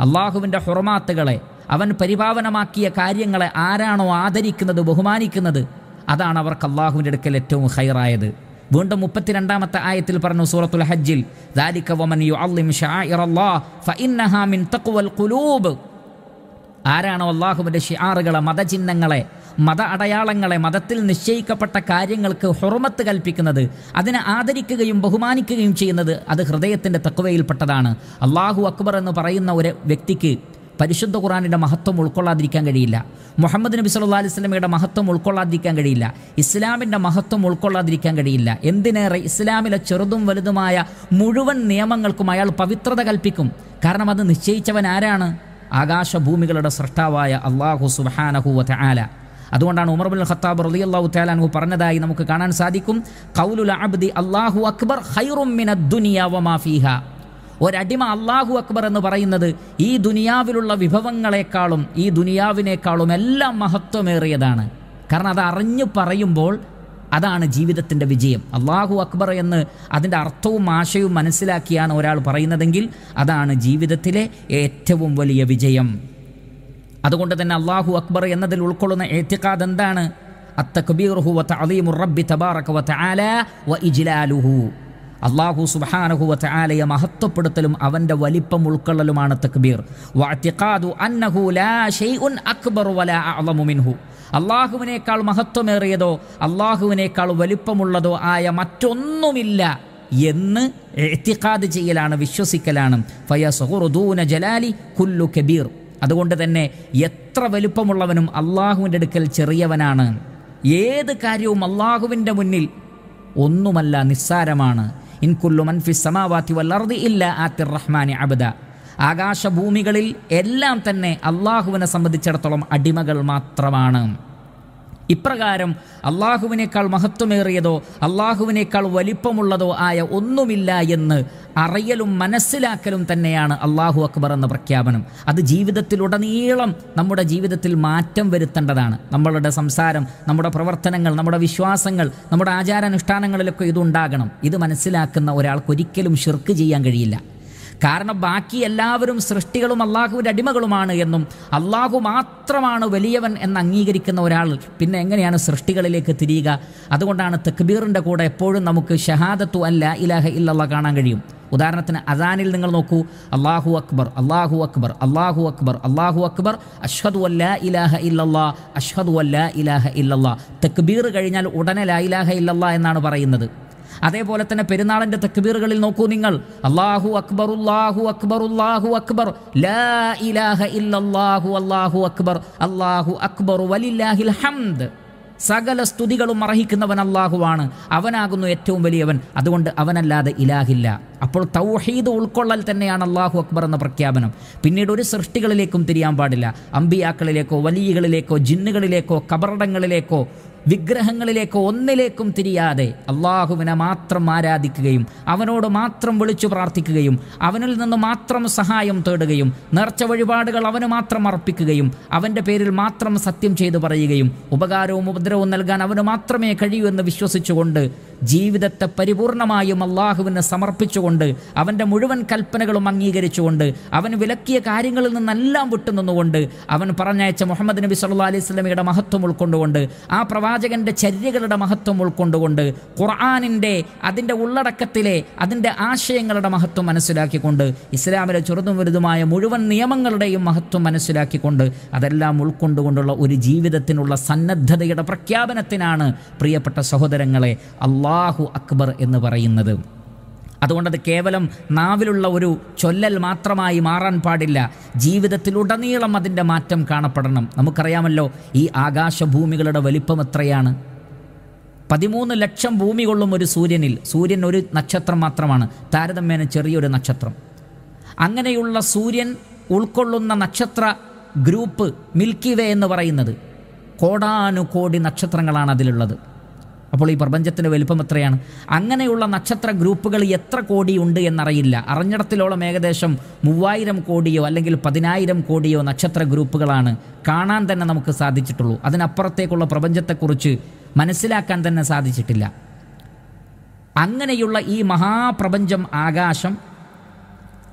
അള്ളാഹുവിൻ്റെ ഹുറമാത്തുകളെ അവൻ പരിപാവനമാക്കിയ കാര്യങ്ങളെ ആരാണോ ആദരിക്കുന്നത് ബഹുമാനിക്കുന്നത് അതാണ് അവർക്ക് അള്ളാഹുവിൻ്റെ അടുക്കൽ ഏറ്റവും ഹൈറായത് വീണ്ടും മുപ്പത്തിരണ്ടാമത്തെ ആയത്തിൽ പറഞ്ഞു സൂറത്തുൽ ഹജ്ജിൽ ആരാണോ അള്ളാഹുവിൻ്റെ ഷിയാറുകളെ മതചിഹ്നങ്ങളെ മത അടയാളങ്ങളെ മതത്തിൽ നിശ്ചയിക്കപ്പെട്ട കാര്യങ്ങൾക്ക് ഹുറമത്ത് കൽപ്പിക്കുന്നത് അതിനെ ആദരിക്കുകയും ബഹുമാനിക്കുകയും ചെയ്യുന്നത് അത് ഹൃദയത്തിൻ്റെ തക്കുവയിൽപ്പെട്ടതാണ് അള്ളാഹു അക്ബർ എന്ന് പറയുന്ന ഒരു വ്യക്തിക്ക് പരിശുദ്ധ ഖുറാനിൻ്റെ മഹത്വം ഉൾക്കൊള്ളാതിരിക്കാൻ കഴിയില്ല മുഹമ്മദ് നബി സല്ലു അലൈഹി സ്വലമയുടെ മഹത്വം ഉൾക്കൊള്ളാതിരിക്കാൻ കഴിയില്ല ഇസ്ലാമിൻ്റെ മഹത്വം ഉൾക്കൊള്ളാതിരിക്കാൻ കഴിയില്ല എന്തിനേറെ ഇസ്ലാമിലെ ചെറുതും വലുതുമായ മുഴുവൻ നിയമങ്ങൾക്കും അയാൾ പവിത്രത കൽപ്പിക്കും കാരണം അത് നിശ്ചയിച്ചവൻ ആരാണ് ആകാശഭൂമികളുടെ സൃഷ്ടാവായ അള്ളാഹു സുബാനഹുവ ആല അതുകൊണ്ടാണ് ഉമർ ഖത്താബ് റലി അള്ളാഹു താലാൻഹു പറഞ്ഞതായി നമുക്ക് കാണാൻ സാധിക്കും കൗലുൽ അബ്ദി അള്ളാഹു അക്ബർ ഹൈറുമിന ദുനിയ വമാഫീഹ ഒരടിമ അള്ളാഹു അക്ബർ എന്ന് പറയുന്നത് ഈ ദുനിയാവിലുള്ള വിഭവങ്ങളെക്കാളും ഈ ദുനിയാവിനേക്കാളും എല്ലാം മഹത്വമേറിയതാണ് കാരണം അത് അറിഞ്ഞു പറയുമ്പോൾ അതാണ് ജീവിതത്തിൻ്റെ വിജയം അള്ളാഹു അക്ബർ എന്ന് അതിൻ്റെ അർത്ഥവും ആശയവും മനസ്സിലാക്കിയാണ് ഒരാൾ പറയുന്നതെങ്കിൽ അതാണ് ജീവിതത്തിലെ ഏറ്റവും വലിയ വിജയം അതുകൊണ്ട് തന്നെ അള്ളാഹു അക്ബർ എന്നതിൽ ഉൾക്കൊള്ളുന്ന ഏത്തിക്കാദ് എന്താണ് അത്തക്ബീർഹു വ തലീമുറബി തബാറക് വ വ ഇജ്ലാലുഹു അള്ളാഹു സുബാനഹുവത്ത് ആലയ മഹത്വപ്പെടുത്തലും അവൻ്റെ വലിപ്പം ഉൾക്കൊള്ളലുമാണ് തക്ബീർ അള്ളാഹുവിനേക്കാൾ മഹത്വമേറിയതോ അള്ളാഹുവിനേക്കാൾ വലിപ്പമുള്ളതോ ആയ മറ്റൊന്നുമില്ല എന്ന് എത്തിക്കാത് ചെയ്യലാണ് വിശ്വസിക്കലാണ് ഫയ ജലാലി കുല്ലു കബീർ അതുകൊണ്ട് തന്നെ എത്ര വലുപ്പമുള്ളവനും അള്ളാഹുവിൻ്റെ അടുക്കൽ ചെറിയവനാണ് ഏത് കാര്യവും അള്ളാഹുവിൻ്റെ മുന്നിൽ ഒന്നുമല്ല നിസ്സാരമാണ് ഇൻകുല്ലു മൻഫി സമാവാത്തി വല്ലർദി ഇല്ല ആത്തിർ റഹ്മാനി അബദ ആകാശഭൂമികളിൽ എല്ലാം തന്നെ അള്ളാഹുവിനെ സംബന്ധിച്ചിടത്തോളം അടിമകൾ മാത്രമാണ് ഇപ്രകാരം അള്ളാഹുവിനേക്കാൾ മഹത്വമേറിയതോ അള്ളാഹുവിനേക്കാൾ വലിപ്പമുള്ളതോ ആയ ഒന്നുമില്ല എന്ന് അറിയലും മനസ്സിലാക്കലും തന്നെയാണ് അള്ളാഹു അക്ബർ എന്ന പ്രഖ്യാപനം അത് ജീവിതത്തിലുടനീളം നമ്മുടെ ജീവിതത്തിൽ മാറ്റം വരുത്തേണ്ടതാണ് നമ്മളുടെ സംസാരം നമ്മുടെ പ്രവർത്തനങ്ങൾ നമ്മുടെ വിശ്വാസങ്ങൾ നമ്മുടെ ആചാരാനുഷ്ഠാനങ്ങളിലൊക്കെ ഇതുണ്ടാകണം ഇത് മനസ്സിലാക്കുന്ന ഒരിക്കലും ഷിർക്ക് ചെയ്യാൻ കഴിയില്ല കാരണം ബാക്കി എല്ലാവരും സൃഷ്ടികളും അള്ളാഹുവിൻ്റെ അടിമകളുമാണ് എന്നും അള്ളാഹു മാത്രമാണ് വലിയവൻ എന്ന് അംഗീകരിക്കുന്ന ഒരാൾ പിന്നെ എങ്ങനെയാണ് സൃഷ്ടികളിലേക്ക് തിരിയുക അതുകൊണ്ടാണ് തക്ബീറിൻ്റെ കൂടെ എപ്പോഴും നമുക്ക് ഷഹാദത്തു അല്ല ഇലാഹ ഇല്ലല്ല കാണാൻ കഴിയും ഉദാഹരണത്തിന് അസാനിൽ നിങ്ങൾ നോക്കൂ അള്ളാഹു അക്ബർ അള്ളാഹു അക്ബർ അള്ളാഹു അക്ബർ അള്ളാഹു അക്ബർ അഷ്ഹദു അല്ല ഇലാഹ ഇല്ലല്ലാ അഷ്ഹദു അല്ല ഇലാഹ ഇല്ലല്ലാ തെക്ബീർ കഴിഞ്ഞാൽ ഉടനെ ലാ ഇലാഹ ഇല്ലല്ലാ എന്നാണ് പറയുന്നത് അതേപോലെ തന്നെ പെരുന്നാളിൻ്റെ തക്ബീറുകളിൽ നോക്കൂ നിങ്ങൾ അള്ളാഹു അക്ബർ ഉള്ളാഹു അക്ബർ ഉള്ളാഹു അക്ബർ ലാ ഇലാഹ ഇല്ലാഹു അള്ളാഹു അക്ബർ അള്ളാഹു അക്ബർ വലില്ലാഹിൽ ഹംദ് സകല സ്തുതികളും അർഹിക്കുന്നവൻ അള്ളാഹുവാണ് അവനാകുന്നു ഏറ്റവും വലിയവൻ അതുകൊണ്ട് അവനല്ലാതെ ഇലാഹില്ല അപ്പോൾ തൗഹീദ് ഉൾക്കൊള്ളൽ തന്നെയാണ് അള്ളാഹു അക്ബർ എന്ന പ്രഖ്യാപനം പിന്നീട് ഒരു സൃഷ്ടികളിലേക്കും തിരിയാൻ പാടില്ല അമ്പിയാക്കളിലേക്കോ വലിയകളിലേക്കോ ജിന്നുകളിലേക്കോ കബറടങ്ങളിലേക്കോ വിഗ്രഹങ്ങളിലേക്ക് ഒന്നിലേക്കും തിരിയാതെ അള്ളാഹുവിനെ മാത്രം ആരാധിക്കുകയും അവനോട് മാത്രം വിളിച്ചു പ്രാർത്ഥിക്കുകയും അവനിൽ നിന്ന് മാത്രം സഹായം തേടുകയും നേർച്ച വഴിപാടുകൾ അവന് മാത്രം അർപ്പിക്കുകയും അവൻ്റെ പേരിൽ മാത്രം സത്യം ചെയ്തു പറയുകയും ഉപകാരവും ഉപദ്രവവും നൽകാൻ അവന് മാത്രമേ കഴിയൂ എന്ന് വിശ്വസിച്ചുകൊണ്ട് ജീവിതത്തെ പരിപൂർണമായും അള്ളാഹുവിന് സമർപ്പിച്ചുകൊണ്ട് അവൻ്റെ മുഴുവൻ കൽപ്പനകളും അംഗീകരിച്ചുകൊണ്ട് അവൻ വിലക്കിയ കാര്യങ്ങളിൽ നിന്നെല്ലാം വിട്ടുനിന്നുകൊണ്ട് അവൻ പറഞ്ഞയച്ച മുഹമ്മദ് നബി സല്ലാ അലൈഹി സ്വലമിയുടെ മഹത്വം ഉൾക്കൊണ്ടുകൊണ്ട് ആ പ്രവാചകൻ്റെ ചര്യകളുടെ മഹത്വം ഉൾക്കൊണ്ടുകൊണ്ട് ഖുർആാനിൻ്റെ അതിൻ്റെ ഉള്ളടക്കത്തിലെ അതിൻ്റെ ആശയങ്ങളുടെ മഹത്വം മനസ്സിലാക്കിക്കൊണ്ട് ഇസ്ലാമിലെ ചെറുതും വലുതുമായ മുഴുവൻ നിയമങ്ങളുടെയും മഹത്വം മനസ്സിലാക്കിക്കൊണ്ട് അതെല്ലാം ഉൾക്കൊണ്ടുകൊണ്ടുള്ള ഒരു ജീവിതത്തിനുള്ള സന്നദ്ധതയുടെ പ്രഖ്യാപനത്തിനാണ് പ്രിയപ്പെട്ട സഹോദരങ്ങളെ അള്ളാഹ് അള്ളാഹു അക്ബർ എന്ന് പറയുന്നത് അതുകൊണ്ടത് കേവലം നാവിലുള്ള ഒരു ചൊല്ലൽ മാത്രമായി മാറാൻ പാടില്ല ജീവിതത്തിലുടനീളം അതിൻ്റെ മാറ്റം കാണപ്പെടണം നമുക്കറിയാമല്ലോ ഈ ആകാശഭൂമികളുടെ വലിപ്പം എത്രയാണ് പതിമൂന്ന് ലക്ഷം ഭൂമി കൊള്ളും ഒരു സൂര്യനിൽ സൂര്യൻ ഒരു നക്ഷത്രം മാത്രമാണ് താരതമ്യേന ചെറിയൊരു നക്ഷത്രം അങ്ങനെയുള്ള സൂര്യൻ ഉൾക്കൊള്ളുന്ന നക്ഷത്ര ഗ്രൂപ്പ് മിൽക്കി വേ എന്ന് പറയുന്നത് കോടാനുകോടി നക്ഷത്രങ്ങളാണ് അതിലുള്ളത് അപ്പോൾ ഈ പ്രപഞ്ചത്തിൻ്റെ വലിപ്പം എത്രയാണ് അങ്ങനെയുള്ള നക്ഷത്ര ഗ്രൂപ്പുകൾ എത്ര കോടിയുണ്ട് എന്നറിയില്ല അറിഞ്ഞിടത്തിലോളം ഏകദേശം മൂവായിരം കോടിയോ അല്ലെങ്കിൽ പതിനായിരം കോടിയോ നക്ഷത്ര ഗ്രൂപ്പുകളാണ് കാണാൻ തന്നെ നമുക്ക് സാധിച്ചിട്ടുള്ളൂ അതിനപ്പുറത്തേക്കുള്ള പ്രപഞ്ചത്തെക്കുറിച്ച് മനസ്സിലാക്കാൻ തന്നെ സാധിച്ചിട്ടില്ല അങ്ങനെയുള്ള ഈ മഹാപ്രപഞ്ചം ആകാശം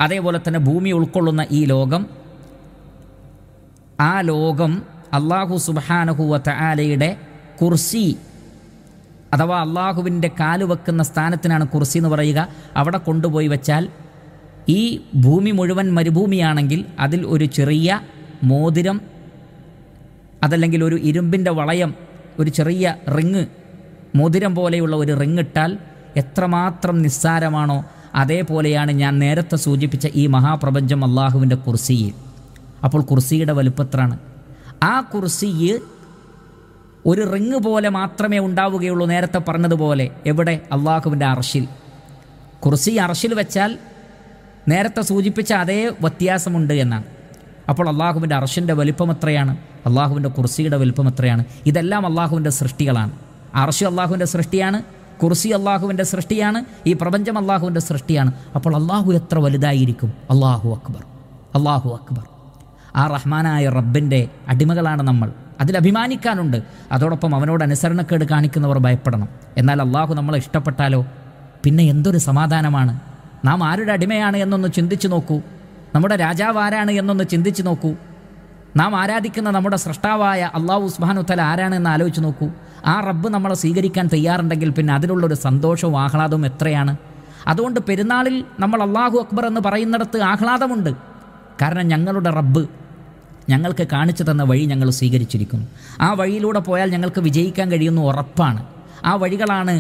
അതേപോലെ തന്നെ ഭൂമി ഉൾക്കൊള്ളുന്ന ഈ ലോകം ആ ലോകം അള്ളാഹു സുബാനഹുവ തആലയുടെ കുർസി അഥവാ അള്ളാഹുവിൻ്റെ വെക്കുന്ന സ്ഥാനത്തിനാണ് കുർസി എന്ന് പറയുക അവിടെ കൊണ്ടുപോയി വെച്ചാൽ ഈ ഭൂമി മുഴുവൻ മരുഭൂമിയാണെങ്കിൽ അതിൽ ഒരു ചെറിയ മോതിരം അതല്ലെങ്കിൽ ഒരു ഇരുമ്പിൻ്റെ വളയം ഒരു ചെറിയ റിങ് മോതിരം പോലെയുള്ള ഒരു റിങ് ഇട്ടാൽ എത്രമാത്രം നിസ്സാരമാണോ അതേപോലെയാണ് ഞാൻ നേരത്തെ സൂചിപ്പിച്ച ഈ മഹാപ്രപഞ്ചം അള്ളാഹുവിൻ്റെ കുർസിയിൽ അപ്പോൾ കുർസിയുടെ വലുപ്പത്രാണ് ആ കുർസിയെ ഒരു റിങ് പോലെ മാത്രമേ ഉണ്ടാവുകയുള്ളൂ നേരത്തെ പറഞ്ഞതുപോലെ എവിടെ അള്ളാഹുവിൻ്റെ കുറച്ച് ഈ അറശിൽ വെച്ചാൽ നേരത്തെ സൂചിപ്പിച്ച അതേ വ്യത്യാസമുണ്ട് എന്നാണ് അപ്പോൾ അള്ളാഹുവിൻ്റെ അറശിൻ്റെ വലിപ്പം എത്രയാണ് അള്ളാഹുവിൻ്റെ കുർസിയുടെ വലിപ്പം എത്രയാണ് ഇതെല്ലാം അള്ളാഹുവിൻ്റെ സൃഷ്ടികളാണ് അറശു അള്ളാഹുവിൻ്റെ സൃഷ്ടിയാണ് കുർസി അള്ളാഹുവിൻ്റെ സൃഷ്ടിയാണ് ഈ പ്രപഞ്ചം അള്ളാഹുവിൻ്റെ സൃഷ്ടിയാണ് അപ്പോൾ അള്ളാഹു എത്ര വലുതായിരിക്കും അള്ളാഹു അക്ബർ അള്ളാഹു അക്ബർ ആ റഹ്മാനായ റബ്ബിൻ്റെ അടിമകളാണ് നമ്മൾ അതിൽ അഭിമാനിക്കാനുണ്ട് അതോടൊപ്പം അവനോട് അനുസരണക്കേട് കാണിക്കുന്നവർ ഭയപ്പെടണം എന്നാൽ അള്ളാഹു നമ്മളെ ഇഷ്ടപ്പെട്ടാലോ പിന്നെ എന്തൊരു സമാധാനമാണ് നാം ആരുടെ അടിമയാണ് എന്നൊന്ന് ചിന്തിച്ചു നോക്കൂ നമ്മുടെ രാജാവ് ആരാണ് എന്നൊന്ന് ചിന്തിച്ചു നോക്കൂ നാം ആരാധിക്കുന്ന നമ്മുടെ സൃഷ്ടാവായ അള്ളാഹു ഉസ്മാനുത്തല ആരാണെന്ന് ആലോചിച്ച് നോക്കൂ ആ റബ്ബ് നമ്മളെ സ്വീകരിക്കാൻ തയ്യാറുണ്ടെങ്കിൽ പിന്നെ അതിലുള്ളൊരു സന്തോഷവും ആഹ്ലാദവും എത്രയാണ് അതുകൊണ്ട് പെരുന്നാളിൽ നമ്മൾ അള്ളാഹു അക്ബർ എന്ന് പറയുന്നിടത്ത് ആഹ്ലാദമുണ്ട് കാരണം ഞങ്ങളുടെ റബ്ബ് ഞങ്ങൾക്ക് കാണിച്ചു തന്ന വഴി ഞങ്ങൾ സ്വീകരിച്ചിരിക്കുന്നു ആ വഴിയിലൂടെ പോയാൽ ഞങ്ങൾക്ക് വിജയിക്കാൻ കഴിയുന്നു ഉറപ്പാണ് ആ വഴികളാണ്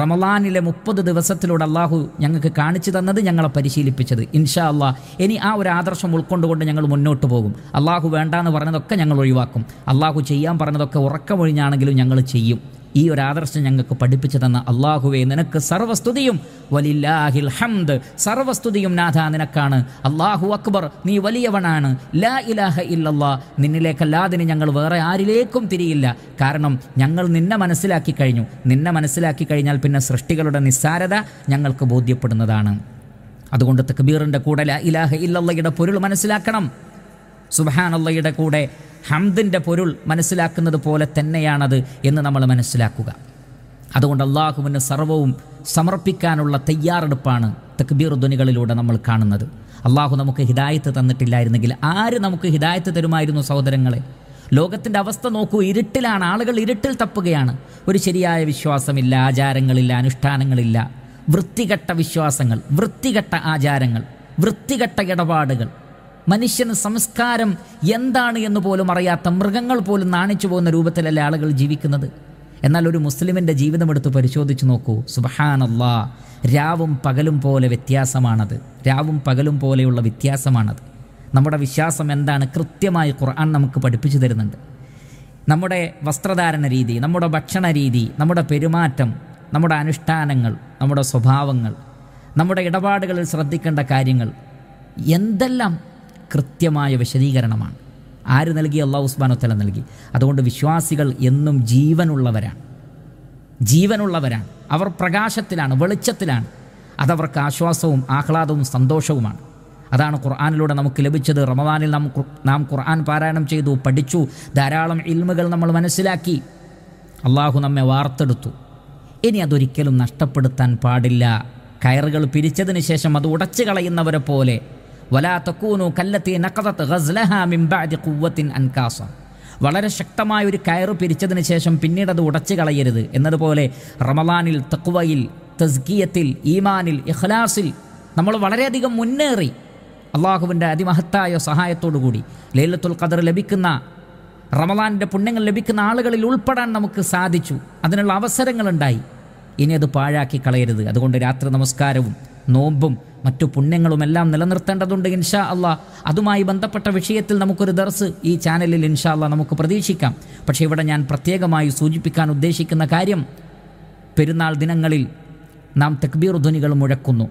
റമലാനിലെ മുപ്പത് ദിവസത്തിലൂടെ അള്ളാഹു ഞങ്ങൾക്ക് കാണിച്ചു തന്നത് ഞങ്ങളെ പരിശീലിപ്പിച്ചത് ഇൻഷാ അള്ളാഹ് ഇനി ആ ഒരു ആദർശം ഉൾക്കൊണ്ടുകൊണ്ട് ഞങ്ങൾ മുന്നോട്ട് പോകും അള്ളാഹു വേണ്ടാന്ന് പറഞ്ഞതൊക്കെ ഞങ്ങൾ ഒഴിവാക്കും അള്ളാഹു ചെയ്യാൻ പറഞ്ഞതൊക്കെ ഉറക്കമൊഴിഞ്ഞാണെങ്കിലും ഞങ്ങൾ ചെയ്യും ഈ ഒരു ആദർശം ഞങ്ങൾക്ക് പഠിപ്പിച്ചു തന്ന അള്ളാഹുവെ നിനക്ക് സർവസ്തുതിയും വലില്ലാഹിൽ ഹംദ് സർവസ്തുതിയും നാഥ നിനക്കാണ് അള്ളാഹു അക്ബർ നീ വലിയവനാണ് ലാ ഇലാഹ ഇല്ലല്ലാ നിന്നിലേക്കല്ലാതിന് ഞങ്ങൾ വേറെ ആരിലേക്കും തിരിയില്ല കാരണം ഞങ്ങൾ നിന്നെ മനസ്സിലാക്കി കഴിഞ്ഞു നിന്നെ മനസ്സിലാക്കി കഴിഞ്ഞാൽ പിന്നെ സൃഷ്ടികളുടെ നിസ്സാരത ഞങ്ങൾക്ക് ബോധ്യപ്പെടുന്നതാണ് അതുകൊണ്ട് തക്ബീറിൻ്റെ കൂടെ ലാ ഇലാഹ ഇല്ലല്ലയുടെ പൊരുൾ മനസ്സിലാക്കണം സുബഹാനുള്ളയുടെ കൂടെ ഹംദിൻ്റെ പൊരുൾ മനസ്സിലാക്കുന്നത് പോലെ തന്നെയാണത് എന്ന് നമ്മൾ മനസ്സിലാക്കുക അതുകൊണ്ട് അള്ളാഹുവിന് സർവവും സമർപ്പിക്കാനുള്ള തയ്യാറെടുപ്പാണ് തക്ബീർ ധ്വനികളിലൂടെ നമ്മൾ കാണുന്നത് അള്ളാഹു നമുക്ക് ഹിദായത്ത് തന്നിട്ടില്ലായിരുന്നെങ്കിൽ ആര് നമുക്ക് ഹിദായത്ത് തരുമായിരുന്നു സഹോദരങ്ങളെ ലോകത്തിൻ്റെ അവസ്ഥ നോക്കൂ ഇരുട്ടിലാണ് ആളുകൾ ഇരുട്ടിൽ തപ്പുകയാണ് ഒരു ശരിയായ വിശ്വാസമില്ല ആചാരങ്ങളില്ല അനുഷ്ഠാനങ്ങളില്ല വൃത്തികെട്ട വിശ്വാസങ്ങൾ വൃത്തികെട്ട ആചാരങ്ങൾ വൃത്തികെട്ട ഇടപാടുകൾ മനുഷ്യന് സംസ്കാരം എന്താണ് എന്ന് പോലും അറിയാത്ത മൃഗങ്ങൾ പോലും നാണിച്ചു പോകുന്ന രൂപത്തിലല്ല ആളുകൾ ജീവിക്കുന്നത് എന്നാൽ ഒരു മുസ്ലിമിൻ്റെ ജീവിതം എടുത്ത് പരിശോധിച്ച് നോക്കൂ സുബഹാനല്ലാ രാവും പകലും പോലെ വ്യത്യാസമാണത് രാവും പകലും പോലെയുള്ള വ്യത്യാസമാണത് നമ്മുടെ വിശ്വാസം എന്താണ് കൃത്യമായി ഖുർആൻ നമുക്ക് പഠിപ്പിച്ചു തരുന്നുണ്ട് നമ്മുടെ വസ്ത്രധാരണ രീതി നമ്മുടെ ഭക്ഷണ രീതി നമ്മുടെ പെരുമാറ്റം നമ്മുടെ അനുഷ്ഠാനങ്ങൾ നമ്മുടെ സ്വഭാവങ്ങൾ നമ്മുടെ ഇടപാടുകളിൽ ശ്രദ്ധിക്കേണ്ട കാര്യങ്ങൾ എന്തെല്ലാം കൃത്യമായ വിശദീകരണമാണ് ആര് നൽകി അള്ളാഹു ഉസ്മാനോത്തല നൽകി അതുകൊണ്ട് വിശ്വാസികൾ എന്നും ജീവനുള്ളവരാണ് ജീവനുള്ളവരാണ് അവർ പ്രകാശത്തിലാണ് വെളിച്ചത്തിലാണ് അതവർക്ക് ആശ്വാസവും ആഹ്ലാദവും സന്തോഷവുമാണ് അതാണ് ഖുർആാനിലൂടെ നമുക്ക് ലഭിച്ചത് റമദാനിൽ നാം നാം ഖുർആൻ പാരായണം ചെയ്തു പഠിച്ചു ധാരാളം ഇൽമുകൾ നമ്മൾ മനസ്സിലാക്കി അള്ളാഹു നമ്മെ വാർത്തെടുത്തു ഇനി അതൊരിക്കലും നഷ്ടപ്പെടുത്താൻ പാടില്ല കയറുകൾ പിരിച്ചതിന് ശേഷം അത് ഉടച്ചു കളയുന്നവരെ പോലെ വലാ അൻകാസ വളരെ ശക്തമായ ഒരു കയറ് പിരിച്ചതിന് ശേഷം പിന്നീട് അത് ഉടച്ചു കളയരുത് എന്നതുപോലെ റമലാനിൽ തക്വയിൽ തസ്കിയത്തിൽ ഈമാനിൽ ഇഖ്ലാസിൽ നമ്മൾ വളരെയധികം മുന്നേറി അള്ളാഹുവിൻ്റെ അതിമഹത്തായ സഹായത്തോടുകൂടി ലൈലത്തുൽ ഖദർ ലഭിക്കുന്ന റമലാൻ്റെ പുണ്യങ്ങൾ ലഭിക്കുന്ന ആളുകളിൽ ഉൾപ്പെടാൻ നമുക്ക് സാധിച്ചു അതിനുള്ള അവസരങ്ങളുണ്ടായി ഇനി അത് പാഴാക്കി കളയരുത് അതുകൊണ്ട് രാത്രി നമസ്കാരവും നോമ്പും മറ്റു പുണ്യങ്ങളുമെല്ലാം നിലനിർത്തേണ്ടതുണ്ട് ഇൻഷാ അള്ളാ അതുമായി ബന്ധപ്പെട്ട വിഷയത്തിൽ നമുക്കൊരു ദർസ് ഈ ചാനലിൽ ഇൻഷാ അള്ളാ നമുക്ക് പ്രതീക്ഷിക്കാം പക്ഷേ ഇവിടെ ഞാൻ പ്രത്യേകമായി സൂചിപ്പിക്കാൻ ഉദ്ദേശിക്കുന്ന കാര്യം പെരുന്നാൾ ദിനങ്ങളിൽ നാം തെക്ബീർ ധ്വനികൾ മുഴക്കുന്നു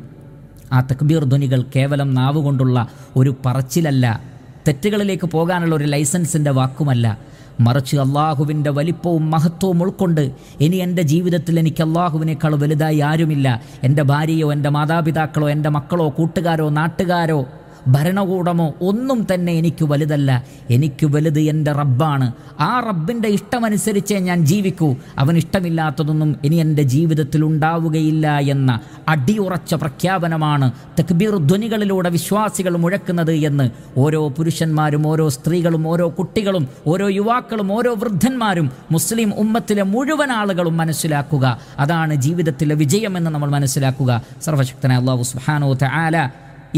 ആ തെക്ബീർ ധ്വനികൾ കേവലം നാവുകൊണ്ടുള്ള ഒരു പറച്ചിലല്ല തെറ്റുകളിലേക്ക് പോകാനുള്ള ഒരു ലൈസൻസിൻ്റെ വാക്കുമല്ല മറിച്ച് അള്ളാഹുവിൻ്റെ വലിപ്പവും മഹത്വവും ഉൾക്കൊണ്ട് ഇനി എൻ്റെ ജീവിതത്തിൽ എനിക്ക് അള്ളാഹുവിനേക്കാൾ വലുതായി ആരുമില്ല എൻ്റെ ഭാര്യയോ എൻ്റെ മാതാപിതാക്കളോ എൻ്റെ മക്കളോ കൂട്ടുകാരോ നാട്ടുകാരോ ഭരണകൂടമോ ഒന്നും തന്നെ എനിക്ക് വലുതല്ല എനിക്ക് വലുത് എൻ്റെ റബ്ബാണ് ആ റബ്ബിൻ്റെ ഇഷ്ടമനുസരിച്ചേ ഞാൻ ജീവിക്കൂ അവൻ ഇഷ്ടമില്ലാത്തതൊന്നും ഇനി എൻ്റെ ജീവിതത്തിൽ ഉണ്ടാവുകയില്ല എന്ന അടിയുറച്ച പ്രഖ്യാപനമാണ് തക്ബീർ ധ്വനികളിലൂടെ വിശ്വാസികൾ മുഴക്കുന്നത് എന്ന് ഓരോ പുരുഷന്മാരും ഓരോ സ്ത്രീകളും ഓരോ കുട്ടികളും ഓരോ യുവാക്കളും ഓരോ വൃദ്ധന്മാരും മുസ്ലിം ഉമ്മത്തിലെ മുഴുവൻ ആളുകളും മനസ്സിലാക്കുക അതാണ് ജീവിതത്തിലെ വിജയമെന്ന് നമ്മൾ മനസ്സിലാക്കുക സർവശക്തനായ അള്ളാഹു സുഹാനോ ആല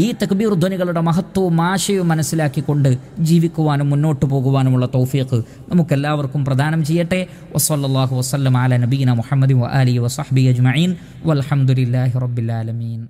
ഈ തക്ബീർ ധ്വനികളുടെ മഹത്വവും ആശയവും മനസ്സിലാക്കിക്കൊണ്ട് ജീവിക്കുവാനും മുന്നോട്ട് പോകുവാനുമുള്ള തൗഫീഖ് നമുക്കെല്ലാവർക്കും പ്രദാനം ചെയ്യട്ടെ വസല്ലാഹു വസ്ലം ആല നബീന മുഹമ്മദ് അലി വസഹബി അജ്മീൻ വലഹമുല്ലാഹി റബ്ബിലാലമീൻ